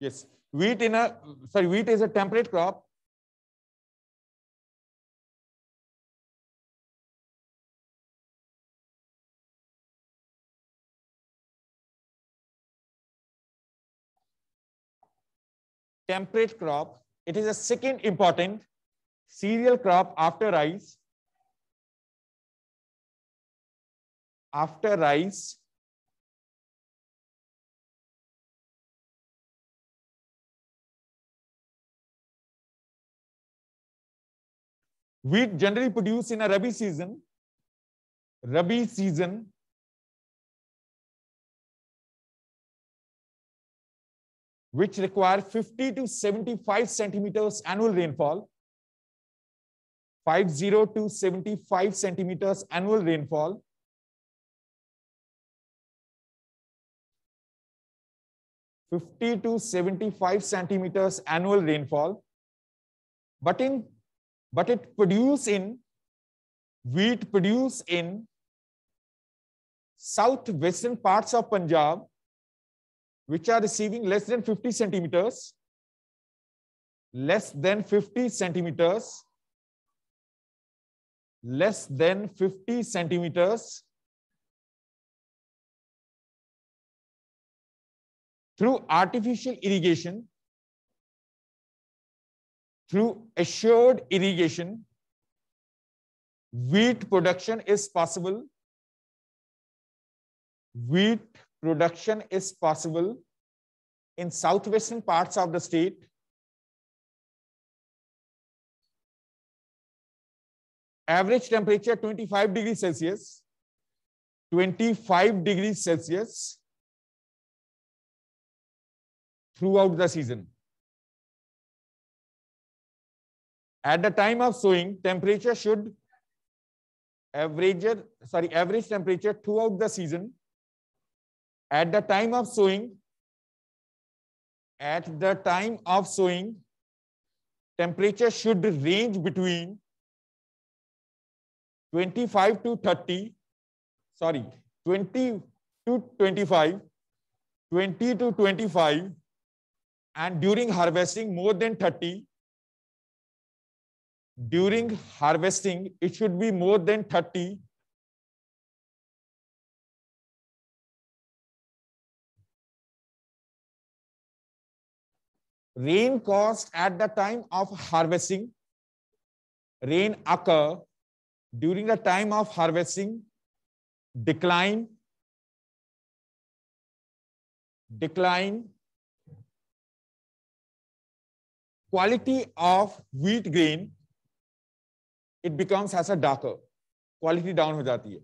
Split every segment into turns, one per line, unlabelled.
Yes, wheat in a sorry, wheat is a temperate crop.
Temperate crop. It is a second important cereal crop after rice.
After rice, Wheat generally produced in a Rabi season. Rabi season.
which require 50 to 75 centimeters annual rainfall. 50 to 75 centimeters annual rainfall. Fifty to seventy-five centimeters annual rainfall, but in but it produce in wheat produce in southwestern parts of Punjab, which are receiving less than 50 centimeters, less than 50 centimeters, less than 50 centimeters through artificial irrigation through assured irrigation, wheat production is possible. Wheat production is possible
in southwestern parts of the state. Average temperature 25 degrees Celsius, 25 degrees Celsius
throughout the season. At the time of sowing, temperature should average, sorry, average temperature throughout the season. At the time of sowing, at the time of sowing, temperature should range between 25 to 30, sorry, 20 to 25, 20 to 25, and during harvesting more than 30, during harvesting, it should be more than 30. Rain cost at the time of harvesting. Rain occur during the time of harvesting.
Decline. Decline.
Quality of wheat grain it becomes a darker quality down हो जाती है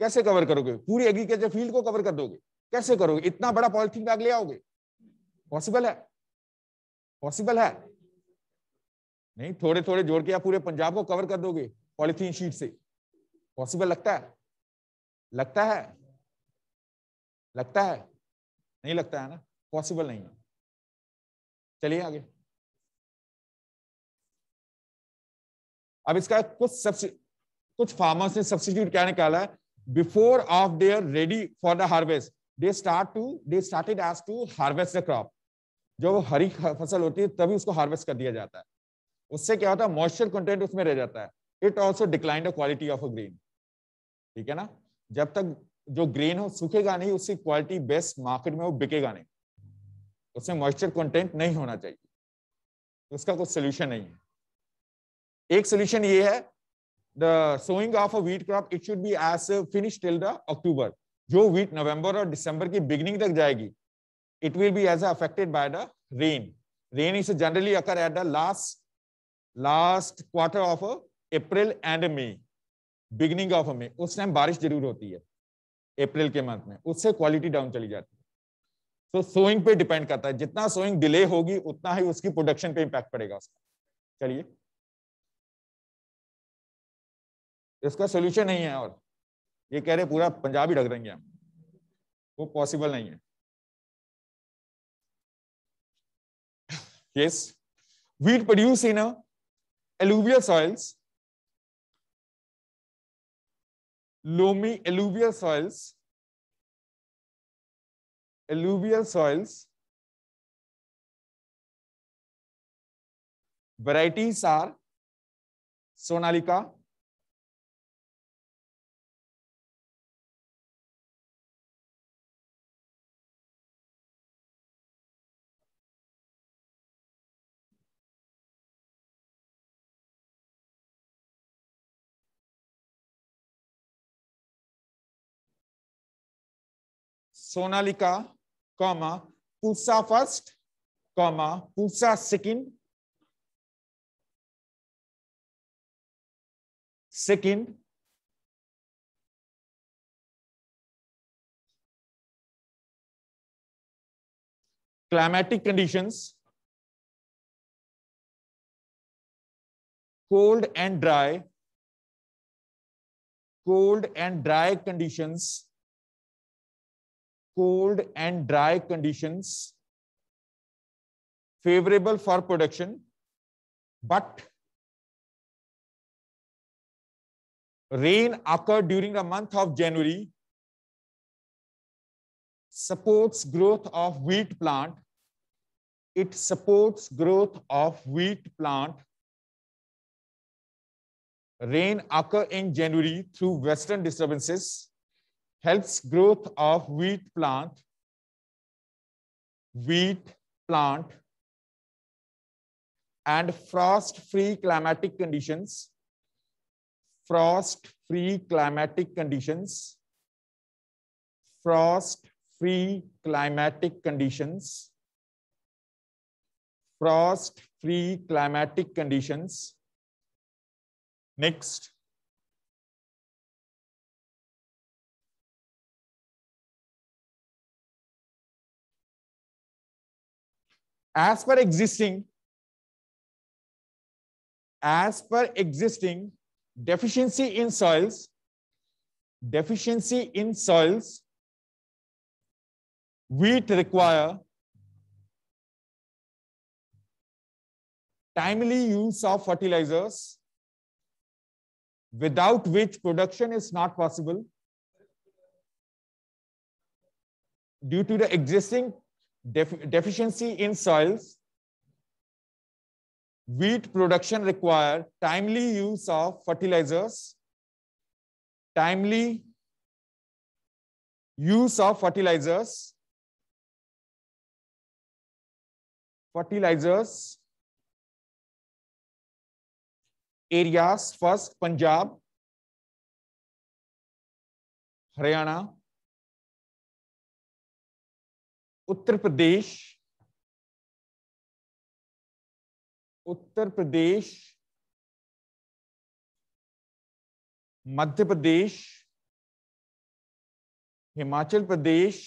कैसे cover करोगे पूरी agriculture field को cover कर दोगे कैसे करोगे इतना बड़ा पॉलिथीन बैग ले आओगे पॉसिबल है पॉसिबल है नहीं थोड़े थोड़े जोड़ के आप पूरे पंजाब को कवर कर दोगे पॉलिथीन शीट से पॉसिबल लगता है लगता है लगता है नहीं लगता है ना पॉसिबल नहीं है चलिए आगे अब इसका कुछ सबसे कुछ फार्मर्स ने सब्सिट्यूट क्या निकाला है before of they are ready for the harvest they start to they started as to harvest the crop जो हरी फसल होती है तभी उसको हार्वेस्ट कर दिया जाता है उससे क्या होता है मॉइस्चर कंटेंट उसमें रह जाता है it also decline the quality of a green ठीक है ना जब तक जो ग्रेन हो सूखेगा नहीं उसकी क्वालिटी बेस्ट मार्केट में वो बिकेगा नहीं उसमें मॉइस्चर कंटेंट नहीं होना चाहिए उसका कोई सोल्यूशन नहीं है एक सोल्यूशन ये है the sowing of a wheat crop it should be as finish till the October जो वीट नवंबर और दिसंबर की बिगनिंग तक जाएगी it will be as affected by the rain rain is generally occur at the last last quarter of April and May beginning of May उस time बारिश जरूर होती है अप्रैल के मंथ में उससे क्वालिटी डाउन चली जाती है सो सोइंग पे डिपेंड करता है जितना सोइंग डिले होगी उतना ही उसकी प्रोडक्शन पे इंपैक्ट पड़ेगा उसका चलिए इसका सोल्यूशन नहीं है और ये कह रहे पूरा पंजाब ही ढक देंगे हम वो पॉसिबल नहीं है yes wheat
produce in alluvial soils loamy alluvial soils alluvial soils varieties are Sonalika Sonalika comma Pusa first comma Pusa second second climatic conditions cold and dry
cold and dry conditions cold and dry conditions favorable for production,
but rain
occurred during the month of January supports growth of wheat plant. It supports growth of wheat plant. Rain occur in January through western disturbances helps growth of wheat plant, wheat plant, and frost-free climatic conditions, frost-free climatic conditions, frost-free climatic conditions, frost-free climatic conditions. Next,
as per existing as per existing deficiency in soils deficiency in soils
wheat require timely use of fertilizers without which production is not possible due to the existing def deficiency in soils, wheat production require timely use of fertilizers, timely use of fertilizers,
fertilizers areas first Punjab, Haryana, Uttar Pradesh Uttar Pradesh Madhya Pradesh Himachal Pradesh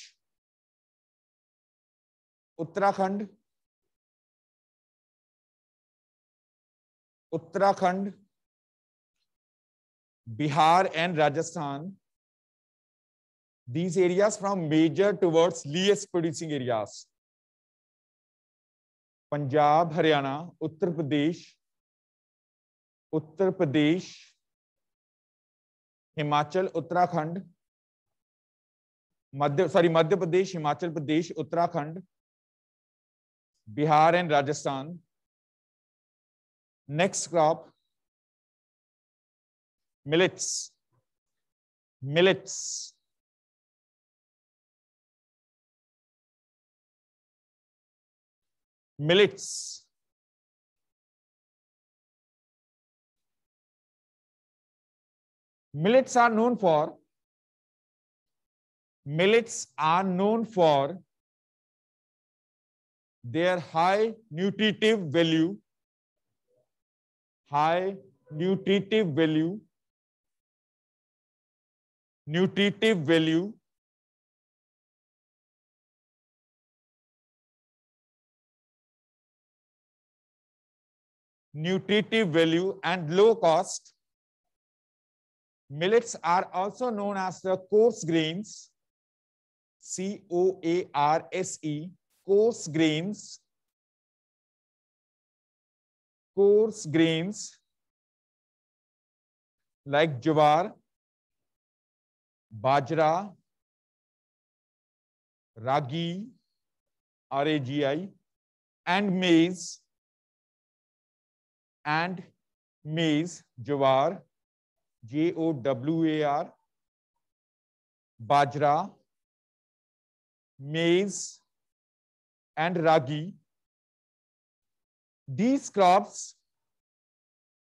Uttarakhand
Uttarakhand Bihar and Rajasthan these areas from major towards least producing areas Punjab Haryana Uttar Pradesh Uttar Pradesh Himachal Uttarakhand Madhya sorry Madhya Pradesh Himachal Pradesh Uttarakhand Bihar and Rajasthan
next crop millets millets millets. Millets are
known for millets are known for their high nutritive value
high nutritive value nutritive value
nutritive value, and low cost. Millets are also known as the coarse grains, C-O-A-R-S-E, coarse grains,
coarse grains like jawar, bajra, ragi,
R-A-G-I, and maize and maize, jawar, J-O-W-A-R, bajra, maize,
and ragi. These crops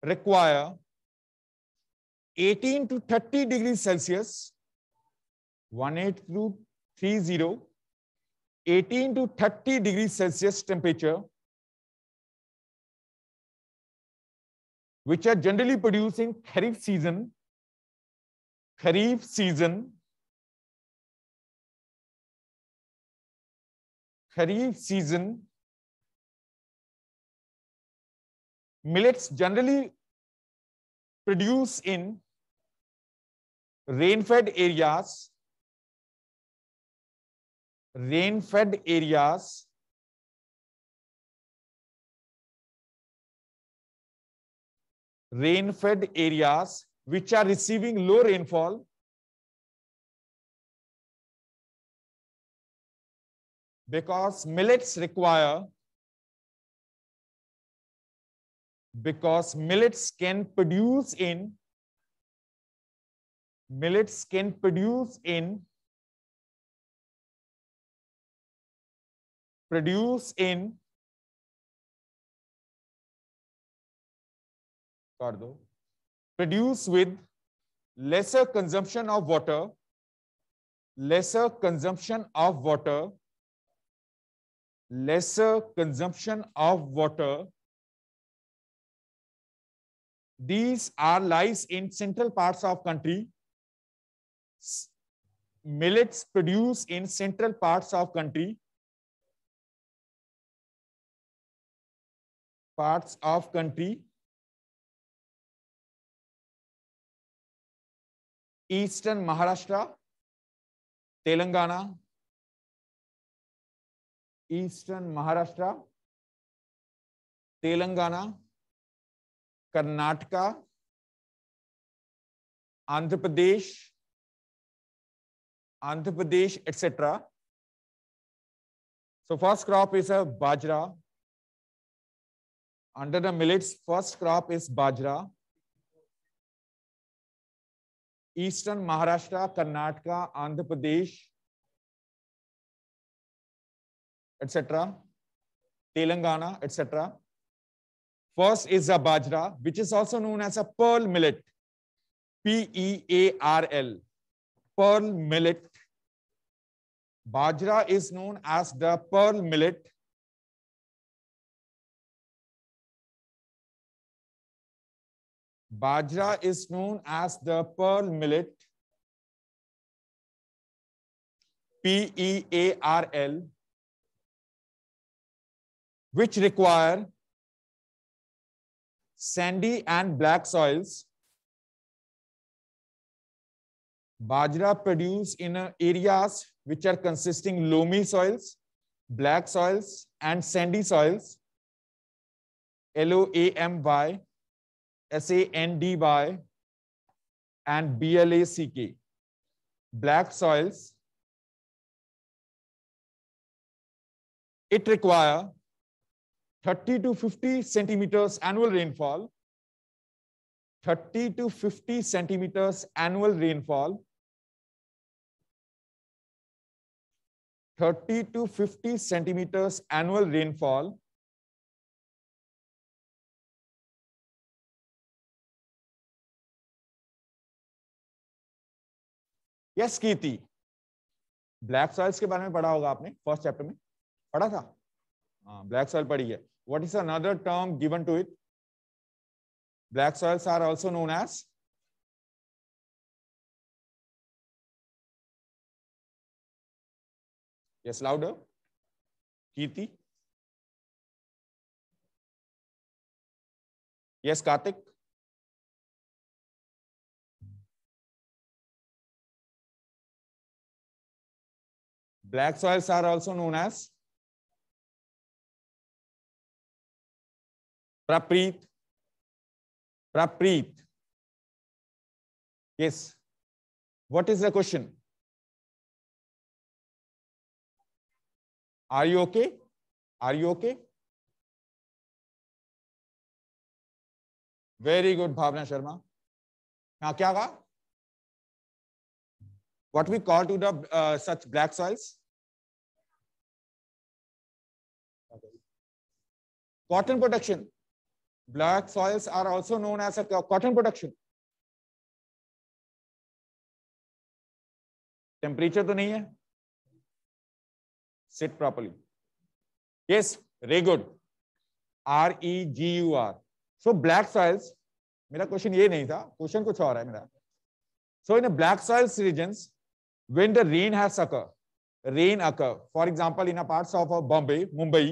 require 18 to 30 degrees Celsius, 18 to 30, 18 to 30 degrees Celsius temperature
which are generally producing? in kharif season kharif season kharif season millets generally produce in rain fed areas rain fed areas rain-fed areas which are receiving low rainfall, because millets require, because millets can produce in, millets can produce in, produce in
काट दो produce with lesser consumption of water lesser consumption of water lesser consumption of water these are lies in central parts of country millets produced in central parts of country
parts of country eastern Maharashtra Telangana eastern Maharashtra Telangana Karnataka Andhra Pradesh Andhra Pradesh etcetera
so first crop is bajra under the millets first crop is bajra eastern Maharashtra Karnataka Andhra Pradesh etcetera Telangana etcetera first is a bajra which is also known as a pearl millet P E A R L pearl millet bajra is known
as the pearl millet Bajra is known as the pearl millet, P-E-A-R-L, which require
sandy and black soils. Bajra produce in areas which are consisting loamy soils, black soils, and sandy soils, L-O-A-M-Y, S A N D Y and B-L-A-C-K. Black soils. It require 30 to 50 centimeters annual rainfall. 30 to 50 centimeters annual
rainfall. 30 to 50 centimeters annual rainfall
yes Kirti black soils के बारे में पढ़ा होगा आपने first chapter में पढ़ा था हाँ ब्लैक सॉइल पढ़ी है what is another term given to it black soils are also known as
yes loud Kirti yes Kartik Black soils are also known as Praprit. Praprit. Yes. What is the question? Are you okay? Are you okay? Very good Bhavna Sharma हाँ क्या कहा what we call to the uh, such black soils Cotton production. Black soils are also known as a cotton production. temperature to nahi hai sit
properly yes very good r e g u r so black soils mera question ye nahi tha question kuch aur hai mera so in a black soils regions when the rain has occur rain occur for example in a parts of bombay mumbai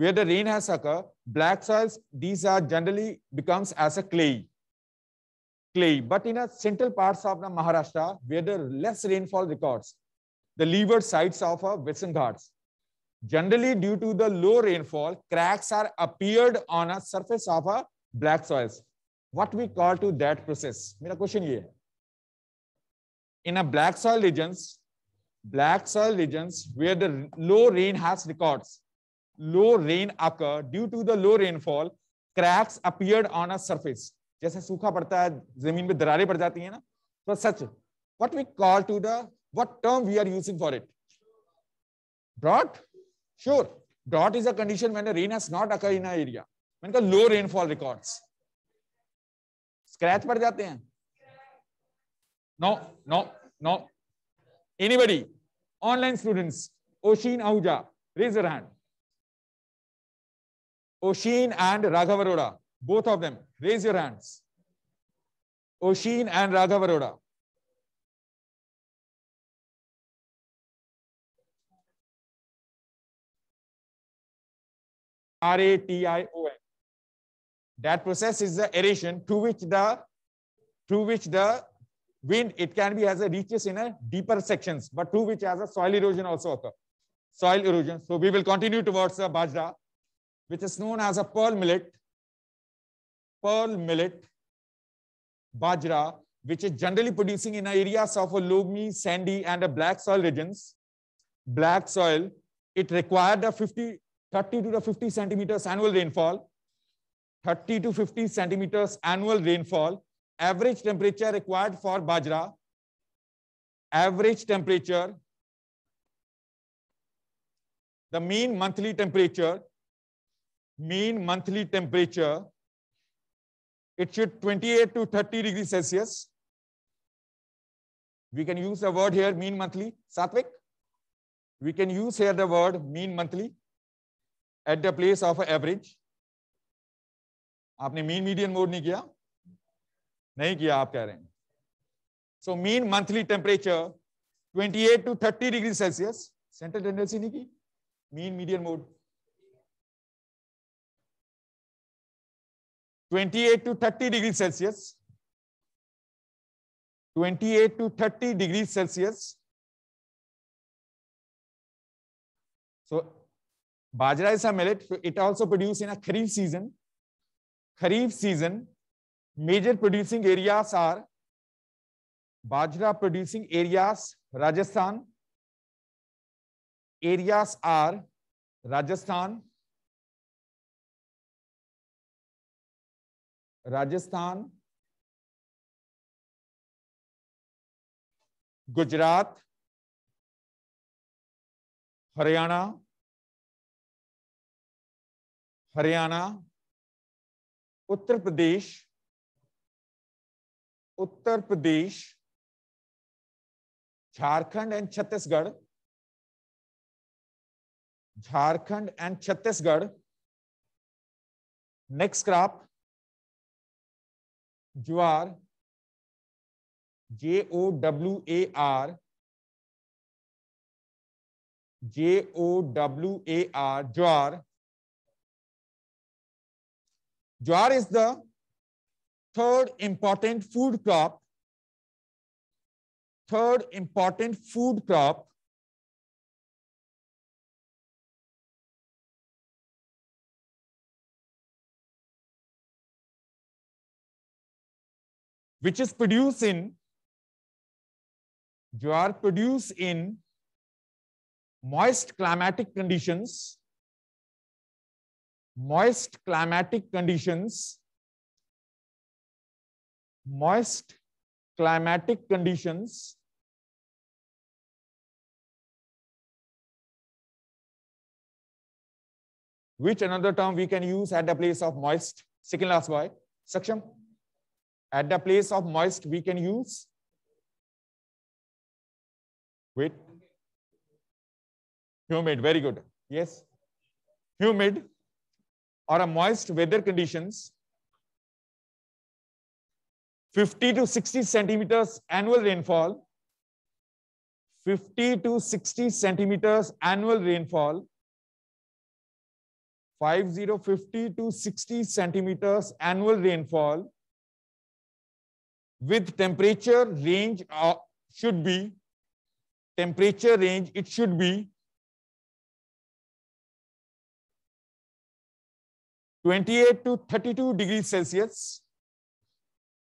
where the rain has occurred, black soils, these are generally becomes as a clay. Clay, but in a central parts of the Maharashtra, where the less rainfall records, the leeward sides of western ghats. Generally, due to the low rainfall, cracks are appeared on a surface of a black soils. What we call to that process? My question is: In a black soil regions, black soil regions where the low rain has records, low rain occur due to the low rainfall cracks appeared on a surface जैसे सूखा पड़ता है जमीन में दरारें पड़ जाती है ना तो सच what we call to the what term we are using for it drought sure drought is a condition when the rain has not occurred in an area मैंने कहा लो रेनफॉल रिकॉर्ड्स स्क्रैच पड़ जाते हैं no no no anybody online students Oshin Ahuja raise your hand Oshin and Raghavaroda, both of them, raise your hands. Oshin and Raghavaroda. R-A-T-I-O-N. That process is the aeration to which the to which the wind, it can be as a reaches in a deeper sections, but to which as a soil erosion also occur. Soil erosion. So we will continue towards the Bajra which is known as a pearl millet, pearl millet, bajra, which is generally producing in areas of a loamy, sandy, and a black soil regions. Black soil, it required a 50, 30 to the 50 centimeters annual rainfall, 30 to 50 centimeters annual rainfall, average temperature required for bajra, average temperature, the mean monthly temperature mean monthly temperature, it should 28 to 30 degree Celsius. We can use the word here mean monthly, Satvik. We can use here the word mean monthly at the place of average. आपने mean median mode नहीं किया नहीं किया आप कह रहे हैं so mean monthly temperature 28 to 30 degree Celsius central tendency नहीं की mean median mode
28 to 30 degree Celsius. 28 to 30 degree Celsius.
So bajra is a millet. So it also produced in a kharif season. Kharif season, major producing areas are bajra producing areas Rajasthan. Areas are Rajasthan,
Rajasthan Gujarat Haryana Haryana Uttar Pradesh Uttar Pradesh Jharkhand and Chhattisgarh Jharkhand and Chhattisgarh next craft jowar J O W A R J O W A R jowar jowar is the third important food crop third important food crop which is produced in
You are produced in moist climatic conditions moist climatic conditions
moist climatic conditions
which another term we can use at the place of moist second last boy saksham at the place of moist, we can use
wait humid very
good yes humid or a moist weather conditions 50 to 60 centimeters annual rainfall 50 to 60 centimeters annual rainfall 5050 to 60 centimeters annual rainfall with temperature range uh, should be temperature range it should be
28 to 32 degrees
celsius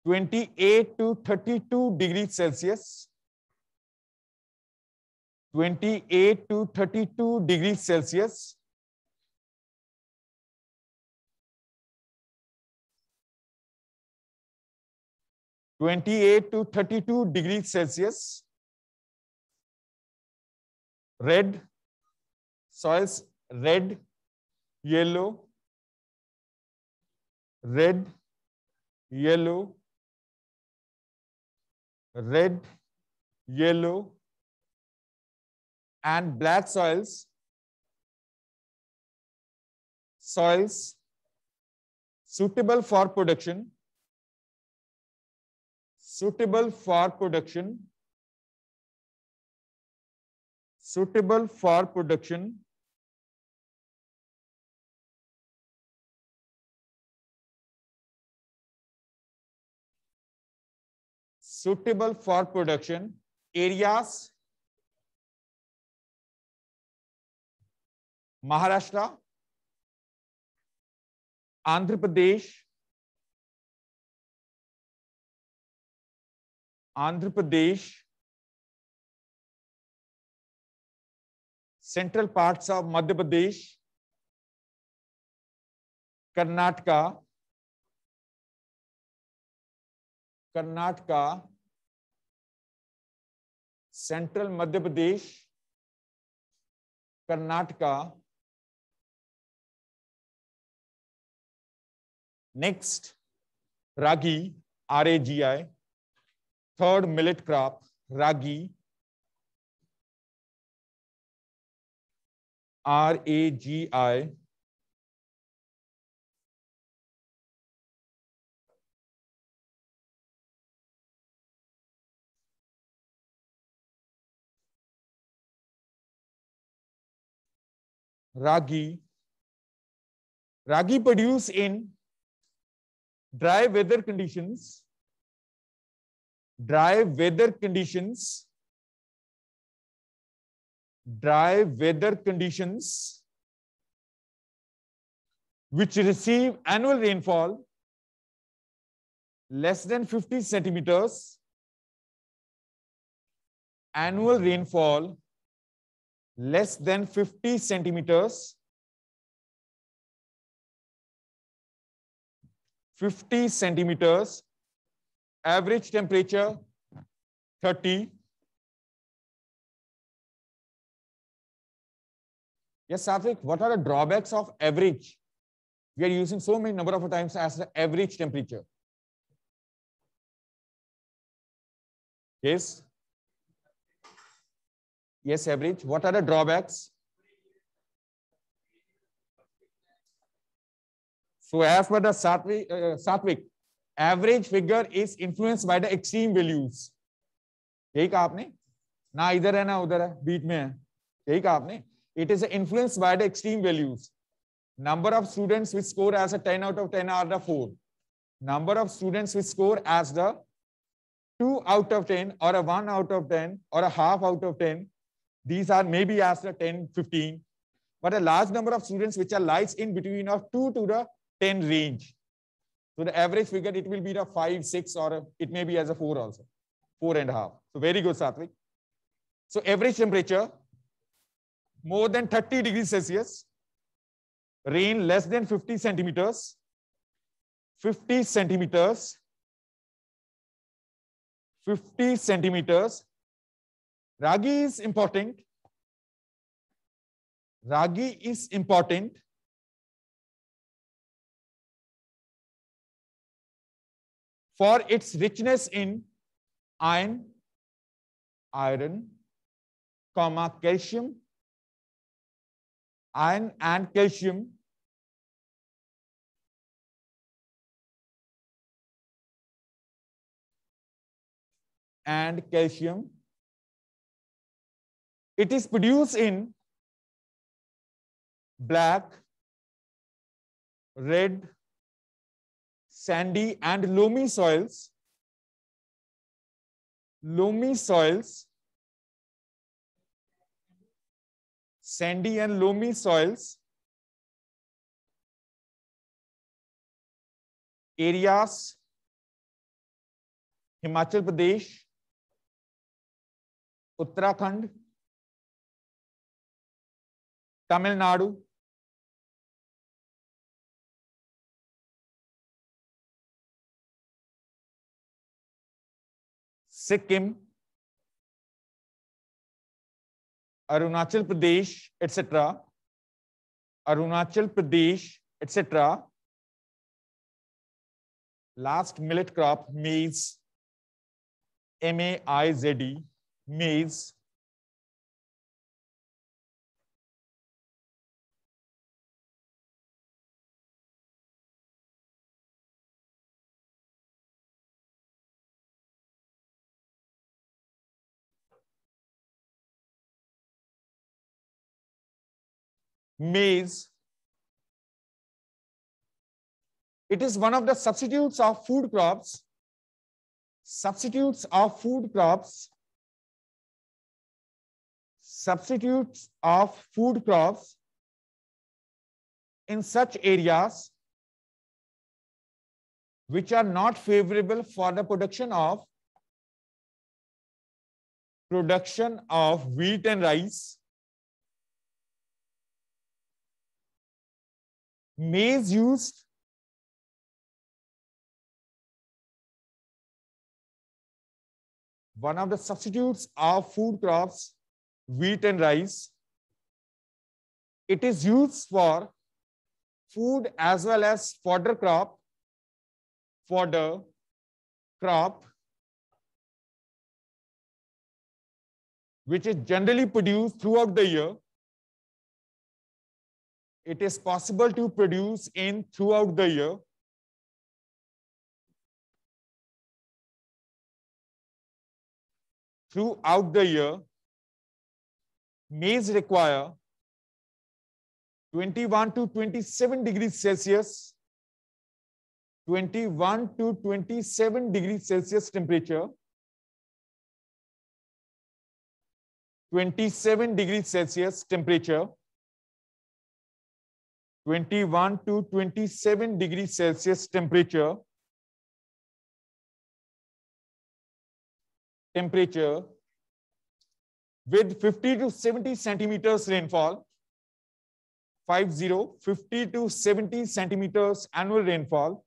28 to 32 degrees celsius 28 to 32 degrees
celsius 28 to 32 degrees Celsius. Red soils, red, yellow, red, yellow, red, yellow, and black soils, soils suitable for production suitable for production suitable for production suitable for production areas Maharashtra Andhra Pradesh Andhra Pradesh central parts of Madhya Pradesh Karnataka Karnataka central Madhya Pradesh Karnataka
next ragi R A G I third millet crop, ragi,
R A G I. Ragi. Ragi produced in dry weather conditions dry weather conditions dry weather conditions which receive annual rainfall less than 50 centimeters annual rainfall less than 50 centimeters 50 centimeters average temperature 30
yes Safik, what are the drawbacks of average we are using so many number of times as the average temperature yes yes average what are the drawbacks so as per the Satvik, uh, average figure is influenced by the extreme values यही कहा आपने ना इधर है ना उधर है बीच में है यही कहा आपने it is influenced by the extreme values. Number of students which score as a 10 out of 10 are the 4. Number of students which score as the 2 out of 10 or a 1 out of 10 or a half out of 10. These are maybe as a 10, 15. But a large number of students which are lies in between of 2 to the 10 range. So the average figure, it will be a 5, 6, or a, it may be as a 4 also, 4 and a half. So very good, Satvik. So average temperature, more than 30 degrees Celsius, rain less than 50 centimeters, 50 centimeters, 50 centimeters.
Ragi is important. Ragi is important. for its richness in iron, iron, comma, calcium, iron and calcium and calcium. It is produced in black, red, sandy and loamy soils, loamy soils, sandy and loamy soils, areas, Himachal Pradesh, Uttarakhand, Tamil Nadu, Sikkim Arunachal Pradesh etcetera
Arunachal Pradesh etcetera last millet crop maize M A I
Z maize
maize. It is one of the substitutes of food crops. Substitutes of food crops. Substitutes of food crops
in such areas
which are not favorable for the production of production of wheat and rice
maize used one of the
substitutes are food crops, wheat and rice. It is used for food as well as fodder crop,
fodder crop, which is generally produced throughout the year it is possible to produce in throughout the year. Throughout the year, maize require
21 to 27 degrees Celsius, 21 to 27 degrees Celsius temperature, 27 degrees Celsius temperature 21 to 27 degrees Celsius temperature.
Temperature
with 50 to 70 centimeters rainfall. 50, 50 to 70 centimeters annual rainfall.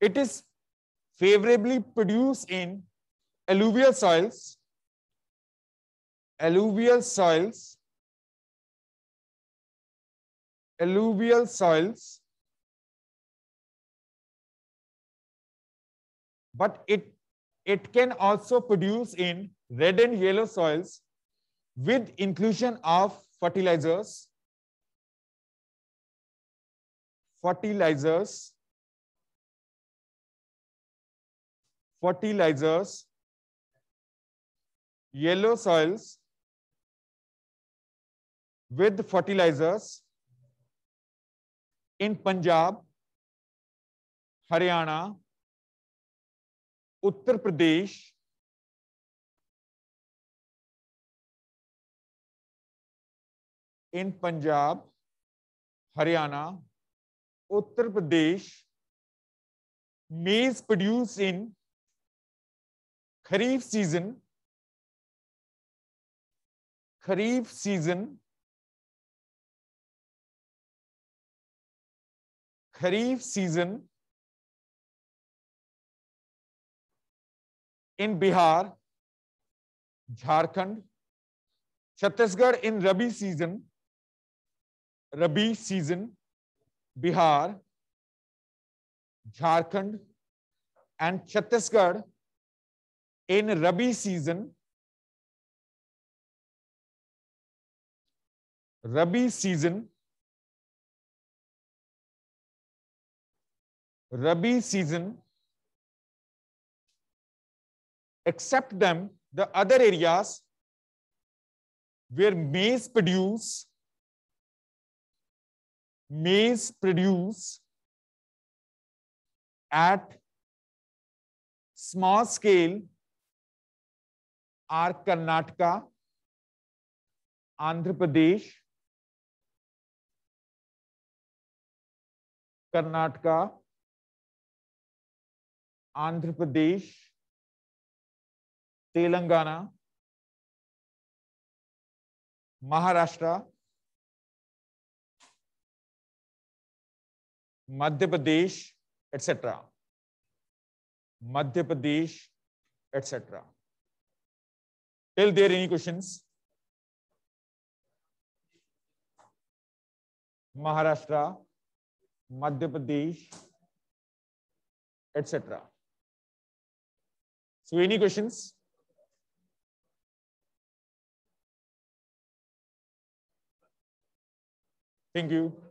It is favorably produced in alluvial soils, alluvial soils, alluvial soils,
but it, it can also produce in red and yellow soils with inclusion of fertilizers,
fertilizers, fertilizers yellow soils with fertilizers in Punjab, Haryana, Uttar Pradesh, in Punjab, Haryana, Uttar Pradesh, maize produced in Kharif season 2021 2022 Kharif season Kharif season
in Bihar Jharkhand Chhattisgarh in rabi season rabi season Bihar Jharkhand and Chhattisgarh
in rabi season rabi season rabi season
except them the other area where maize produce maize produce
at small scale are Karnataka Andhra Pradesh Karnataka Andhra Pradesh Telangana Maharashtra
Madhya Pradesh etcetera Madhya Pradesh etcetera till there any questions Maharashtra Madhya Pradesh, etc. So
any questions? Thank you.